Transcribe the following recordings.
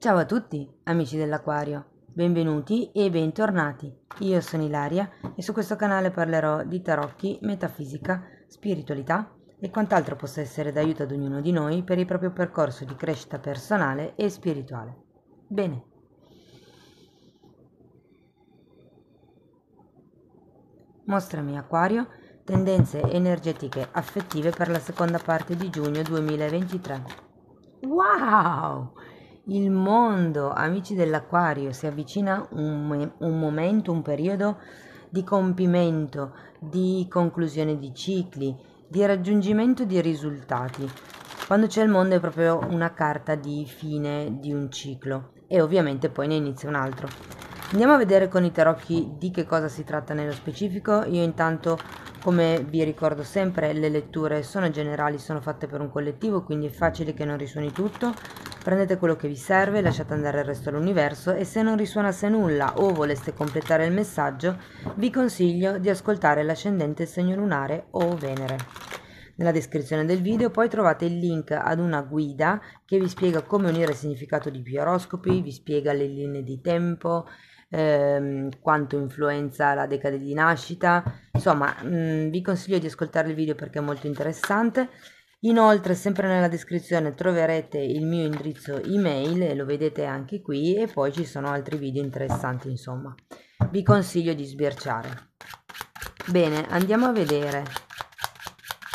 Ciao a tutti amici dell'Aquario, benvenuti e bentornati. Io sono Ilaria e su questo canale parlerò di tarocchi, metafisica, spiritualità e quant'altro possa essere d'aiuto ad ognuno di noi per il proprio percorso di crescita personale e spirituale. Bene. Mostrami Aquario, tendenze energetiche affettive per la seconda parte di giugno 2023. Wow! Il mondo, amici dell'acquario, si avvicina un, un momento, un periodo di compimento, di conclusione di cicli, di raggiungimento di risultati. Quando c'è il mondo è proprio una carta di fine di un ciclo e ovviamente poi ne inizia un altro. Andiamo a vedere con i tarocchi di che cosa si tratta nello specifico. Io intanto, come vi ricordo sempre, le letture sono generali, sono fatte per un collettivo, quindi è facile che non risuoni tutto. Prendete quello che vi serve, lasciate andare il resto dell'universo e se non risuonasse nulla o voleste completare il messaggio, vi consiglio di ascoltare l'ascendente segno lunare o Venere. Nella descrizione del video poi trovate il link ad una guida che vi spiega come unire il significato di più oroscopi, vi spiega le linee di tempo, ehm, quanto influenza la decade di nascita. Insomma, mh, mm, vi consiglio di ascoltare il video perché è molto interessante Inoltre, sempre nella descrizione troverete il mio indirizzo email lo vedete anche qui e poi ci sono altri video interessanti, insomma. Vi consiglio di sbirciare. Bene, andiamo a vedere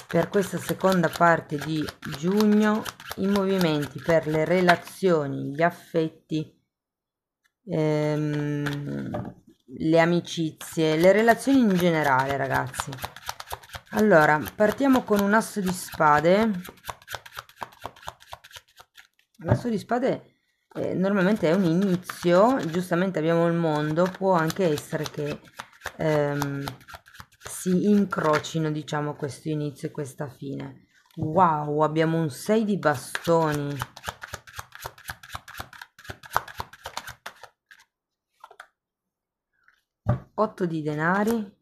per questa seconda parte di giugno i movimenti per le relazioni, gli affetti, ehm, le amicizie, le relazioni in generale, ragazzi allora partiamo con un asso di spade l'asso di spade eh, normalmente è un inizio giustamente abbiamo il mondo può anche essere che ehm, si incrocino diciamo questo inizio e questa fine wow abbiamo un 6 di bastoni di denari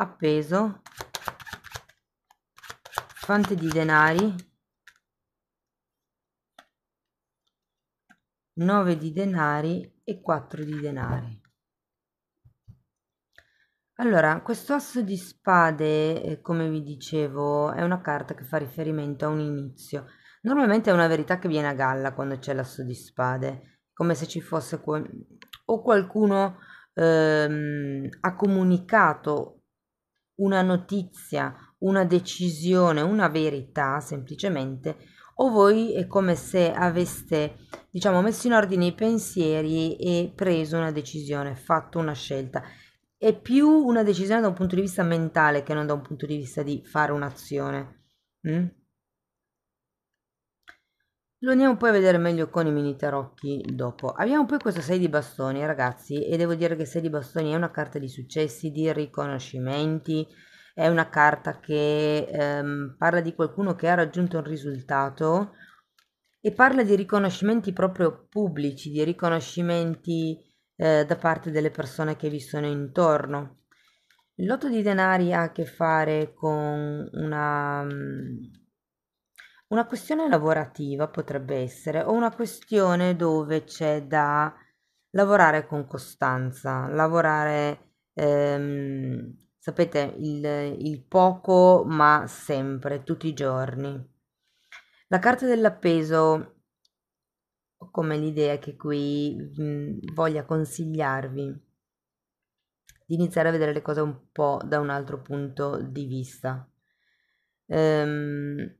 appeso fante di denari 9 di denari e 4 di denari allora questo asso di spade eh, come vi dicevo è una carta che fa riferimento a un inizio normalmente è una verità che viene a galla quando c'è l'asso di spade come se ci fosse o qualcuno ehm, ha comunicato una notizia, una decisione, una verità semplicemente, o voi è come se aveste, diciamo, messo in ordine i pensieri e preso una decisione, fatto una scelta. È più una decisione da un punto di vista mentale che non da un punto di vista di fare un'azione. Mm? Lo andiamo poi a vedere meglio con i mini tarocchi dopo. Abbiamo poi questo 6 di bastoni, ragazzi, e devo dire che 6 di bastoni è una carta di successi, di riconoscimenti, è una carta che ehm, parla di qualcuno che ha raggiunto un risultato e parla di riconoscimenti proprio pubblici, di riconoscimenti eh, da parte delle persone che vi sono intorno. Il lotto di denari ha a che fare con una mm, una questione lavorativa potrebbe essere o una questione dove c'è da lavorare con costanza, lavorare, ehm, sapete, il, il poco ma sempre, tutti i giorni. La carta dell'appeso come l'idea che qui mh, mm, voglia consigliarvi di iniziare a vedere le cose un po' da un altro punto di vista. Ehm,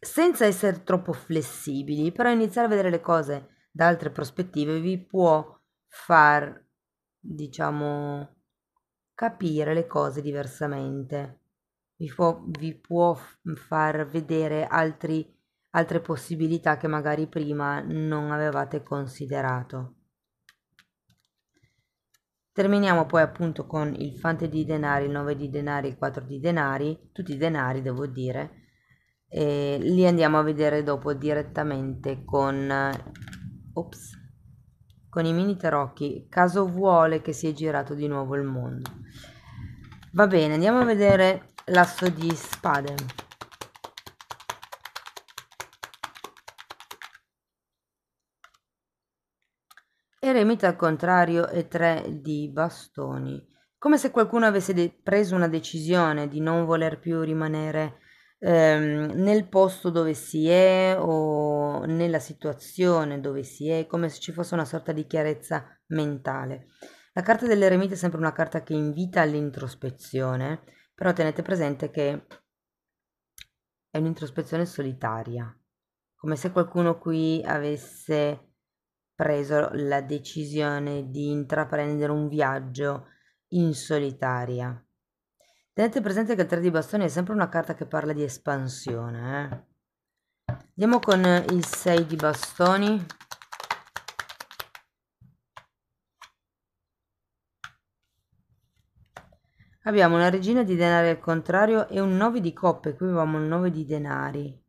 senza essere troppo flessibili, però iniziare a vedere le cose da altre prospettive vi può far, diciamo, capire le cose diversamente, vi può, vi può far vedere altri, altre possibilità che magari prima non avevate considerato. Terminiamo poi appunto con il fante di denari, il 9 di denari, il 4 di denari, tutti i denari devo dire, e li andiamo a vedere dopo direttamente con, ops, con i mini tarocchi caso vuole che si è girato di nuovo il mondo va bene andiamo a vedere l'asso di spade eremita al contrario e tre di bastoni come se qualcuno avesse preso una decisione di non voler più rimanere ehm, nel posto dove si è o nella situazione dove si è, come se ci fosse una sorta di chiarezza mentale. La carta dell'eremita è sempre una carta che invita all'introspezione, però tenete presente che è un'introspezione solitaria, come se qualcuno qui avesse preso la decisione di intraprendere un viaggio in solitaria. Tenete presente che il 3 di bastoni è sempre una carta che parla di espansione. Eh? Andiamo con il 6 di bastoni. Abbiamo una regina di denari al contrario e un 9 di coppe. Qui avevamo un 9 di denari.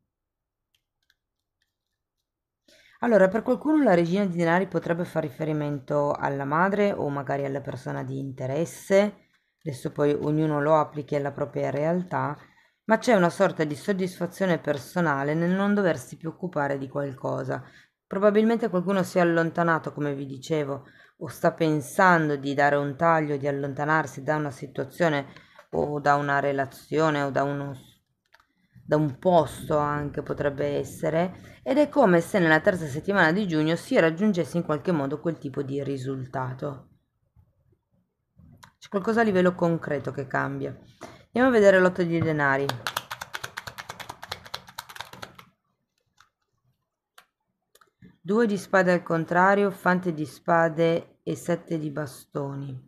Allora, per qualcuno la regina di denari potrebbe fare riferimento alla madre o magari alla persona di interesse adesso poi ognuno lo applichi alla propria realtà, ma c'è una sorta di soddisfazione personale nel non doversi più occupare di qualcosa. Probabilmente qualcuno si è allontanato, come vi dicevo, o sta pensando di dare un taglio, di allontanarsi da una situazione o da una relazione o da, uno, da un posto anche potrebbe essere, ed è come se nella terza settimana di giugno si raggiungesse in qualche modo quel tipo di risultato qualcosa a livello concreto che cambia. Andiamo a vedere l'otto di denari. Due di spade al contrario, fante di spade e sette di bastoni.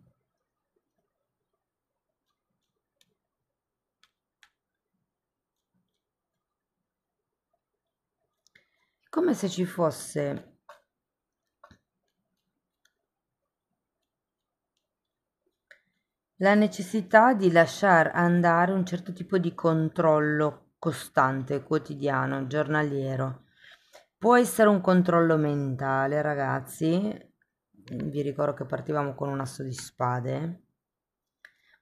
Come se ci fosse la necessità di lasciare andare un certo tipo di controllo costante, quotidiano, giornaliero. Può essere un controllo mentale, ragazzi. Vi ricordo che partivamo con un asso di spade,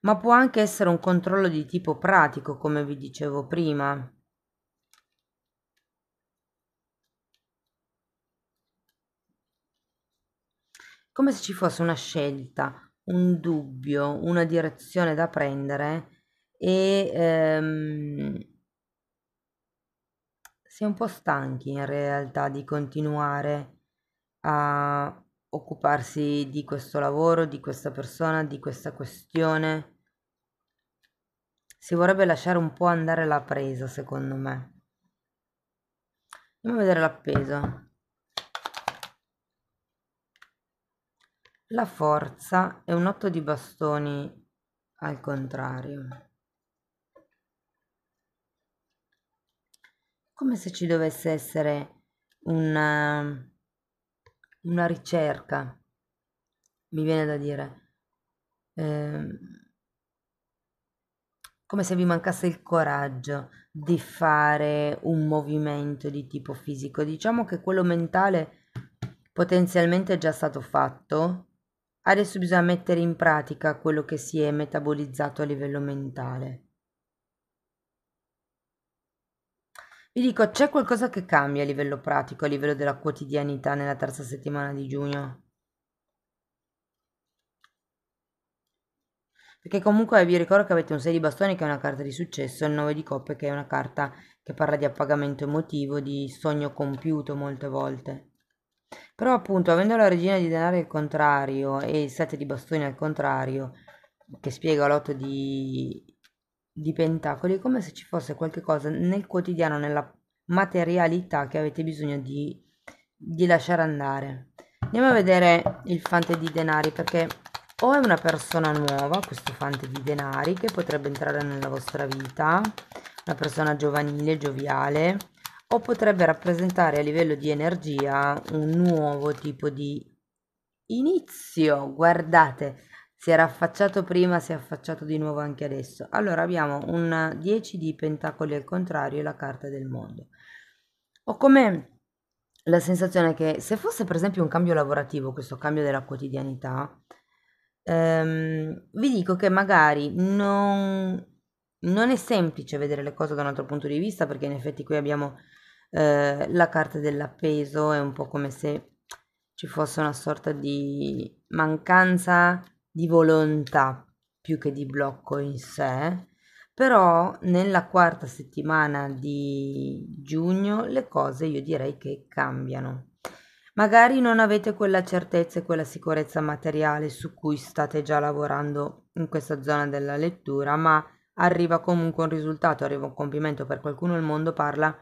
ma può anche essere un controllo di tipo pratico, come vi dicevo prima. Come se ci fosse una scelta, un dubbio, una direzione da prendere e ehm, si è un po' stanchi in realtà di continuare a occuparsi di questo lavoro, di questa persona, di questa questione. Si vorrebbe lasciare un po' andare la presa, secondo me. Andiamo a vedere l'appeso. La forza è un otto di bastoni al contrario. Come se ci dovesse essere una, una ricerca, mi viene da dire, eh, come se vi mancasse il coraggio di fare un movimento di tipo fisico. Diciamo che quello mentale potenzialmente è già stato fatto, Adesso bisogna mettere in pratica quello che si è metabolizzato a livello mentale. Vi dico, c'è qualcosa che cambia a livello pratico, a livello della quotidianità nella terza settimana di giugno? Perché comunque vi ricordo che avete un 6 di bastoni che è una carta di successo, il 9 di coppe che è una carta che parla di appagamento emotivo, di sogno compiuto molte volte. Però appunto, avendo la regina di denari al contrario e il 7 di bastoni al contrario, che spiega l'otto di, di pentacoli, è come se ci fosse qualcosa nel quotidiano, nella materialità che avete bisogno di, di lasciare andare. Andiamo a vedere il fante di denari perché o è una persona nuova, questo fante di denari, che potrebbe entrare nella vostra vita, una persona giovanile, gioviale, o potrebbe rappresentare a livello di energia un nuovo tipo di inizio. Guardate, si era affacciato prima, si è affacciato di nuovo anche adesso. Allora abbiamo un 10 di pentacoli al contrario e la carta del mondo. Ho come la sensazione che se fosse per esempio un cambio lavorativo, questo cambio della quotidianità, ehm, vi dico che magari non, non è semplice vedere le cose da un altro punto di vista, perché in effetti qui abbiamo eh, la carta dell'appeso è un po' come se ci fosse una sorta di mancanza di volontà più che di blocco in sé, però nella quarta settimana di giugno le cose io direi che cambiano. Magari non avete quella certezza e quella sicurezza materiale su cui state già lavorando in questa zona della lettura, ma arriva comunque un risultato, arriva un compimento per qualcuno, il mondo parla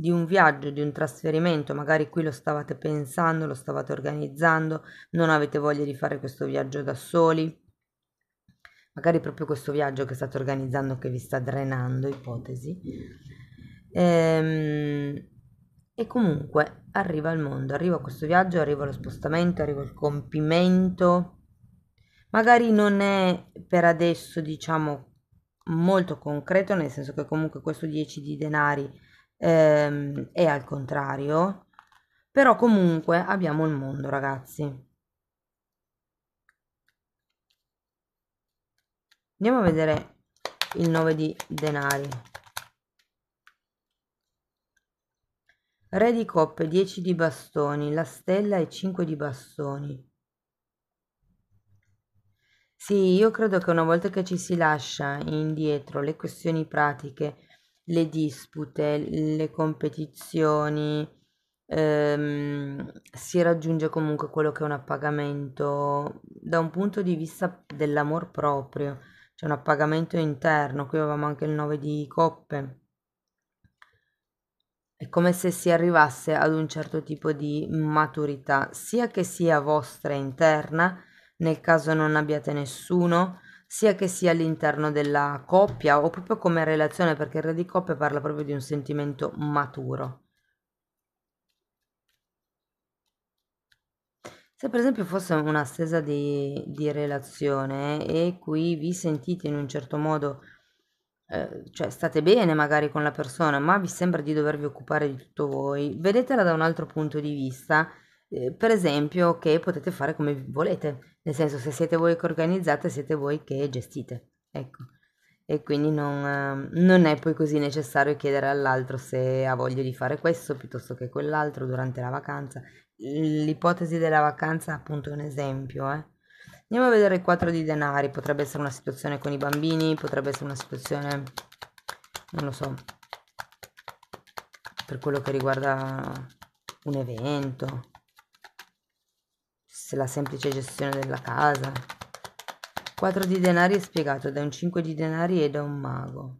di un viaggio, di un trasferimento, magari qui lo stavate pensando, lo stavate organizzando, non avete voglia di fare questo viaggio da soli, magari proprio questo viaggio che state organizzando che vi sta drenando, ipotesi. Ehm, e comunque arriva al mondo, arriva questo viaggio, arriva lo spostamento, arriva il compimento. Magari non è per adesso, diciamo, molto concreto, nel senso che comunque questo 10 di denari ehm, e al contrario, però comunque abbiamo il mondo ragazzi. Andiamo a vedere il 9 di denari. Re di coppe, 10 di bastoni, la stella e 5 di bastoni. Sì, io credo che una volta che ci si lascia indietro le questioni pratiche, le dispute, le competizioni, ehm, si raggiunge comunque quello che è un appagamento da un punto di vista dell'amor proprio, c'è cioè un appagamento interno, qui avevamo anche il 9 di coppe. È come se si arrivasse ad un certo tipo di maturità, sia che sia vostra interna, nel caso non abbiate nessuno, sia che sia all'interno della coppia o proprio come relazione, perché il re di coppia parla proprio di un sentimento maturo. Se per esempio fosse una stesa di, di relazione e qui vi sentite in un certo modo, eh, cioè state bene magari con la persona, ma vi sembra di dovervi occupare di tutto voi, vedetela da un altro punto di vista eh, per esempio che potete fare come volete, nel senso se siete voi che organizzate siete voi che gestite, ecco, e quindi non, ehm, non è poi così necessario chiedere all'altro se ha voglia di fare questo piuttosto che quell'altro durante la vacanza. L'ipotesi della vacanza appunto è un esempio, eh. Andiamo a vedere il quadro di denari, potrebbe essere una situazione con i bambini, potrebbe essere una situazione, non lo so, per quello che riguarda un evento se la semplice gestione della casa. 4 di denari è spiegato da un 5 di denari e da un mago.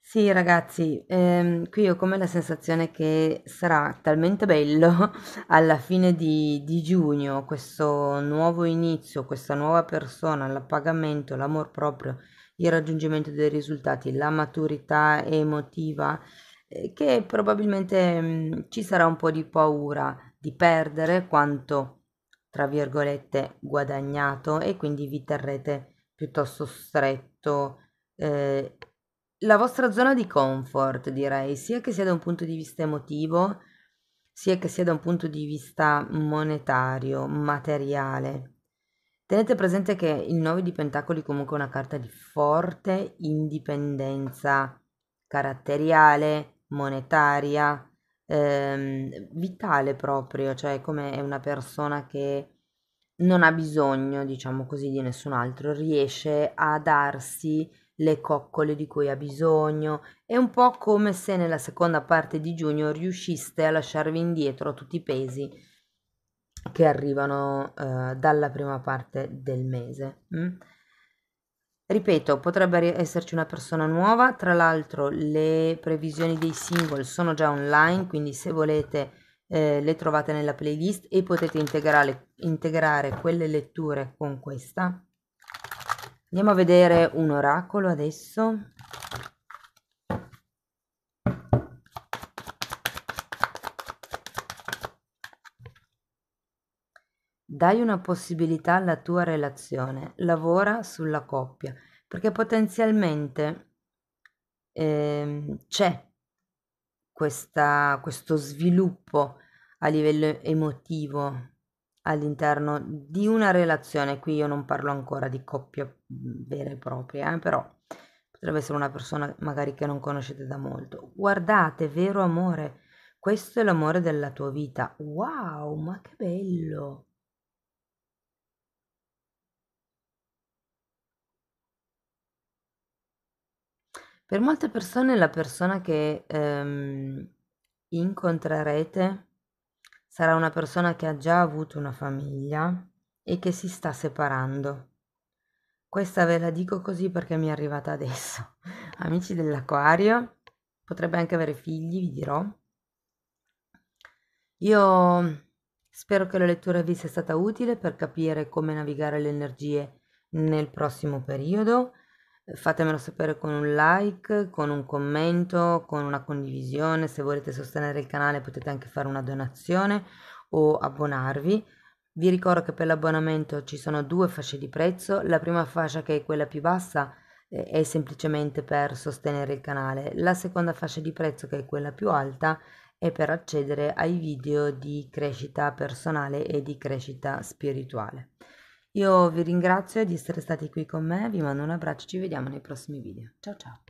Sì ragazzi, ehm, qui ho come la sensazione che sarà talmente bello alla fine di, di giugno questo nuovo inizio, questa nuova persona, l'appagamento, l'amor proprio, il raggiungimento dei risultati, la maturità emotiva eh, che probabilmente mh, ci sarà un po' di paura di perdere quanto, tra virgolette, guadagnato e quindi vi terrete piuttosto stretto eh, la vostra zona di comfort, direi, sia che sia da un punto di vista emotivo, sia che sia da un punto di vista monetario, materiale. Tenete presente che il 9 di Pentacoli comunque è una carta di forte indipendenza caratteriale, monetaria, ehm, vitale proprio, cioè come è una persona che non ha bisogno, diciamo così, di nessun altro, riesce a darsi le coccole di cui ha bisogno. È un po' come se nella seconda parte di giugno riusciste a lasciarvi indietro tutti i pesi che arrivano eh, dalla prima parte del mese. Mm? Ripeto, potrebbe esserci una persona nuova, tra l'altro le previsioni dei single sono già online, quindi se volete eh, le trovate nella playlist e potete integrare, integrare quelle letture con questa. Andiamo a vedere un oracolo adesso. Dai una possibilità alla tua relazione, lavora sulla coppia, perché potenzialmente eh, c'è questa, questo sviluppo a livello emotivo all'interno di una relazione. Qui io non parlo ancora di coppia mm, vera e propria, eh, però potrebbe essere una persona magari che non conoscete da molto. Guardate, vero amore, questo è l'amore della tua vita. Wow, ma che bello! Per molte persone la persona che ehm, incontrerete sarà una persona che ha già avuto una famiglia e che si sta separando. Questa ve la dico così perché mi è arrivata adesso. Amici dell'Aquario, potrebbe anche avere figli, vi dirò. Io spero che la lettura vi sia stata utile per capire come navigare le energie nel prossimo periodo Fatemelo sapere con un like, con un commento, con una condivisione. Se volete sostenere il canale potete anche fare una donazione o abbonarvi. Vi ricordo che per l'abbonamento ci sono due fasce di prezzo. La prima fascia che è quella più bassa eh, è semplicemente per sostenere il canale. La seconda fascia di prezzo che è quella più alta è per accedere ai video di crescita personale e di crescita spirituale. Io vi ringrazio di essere stati qui con me, vi mando un abbraccio, ci vediamo nei prossimi video. Ciao ciao!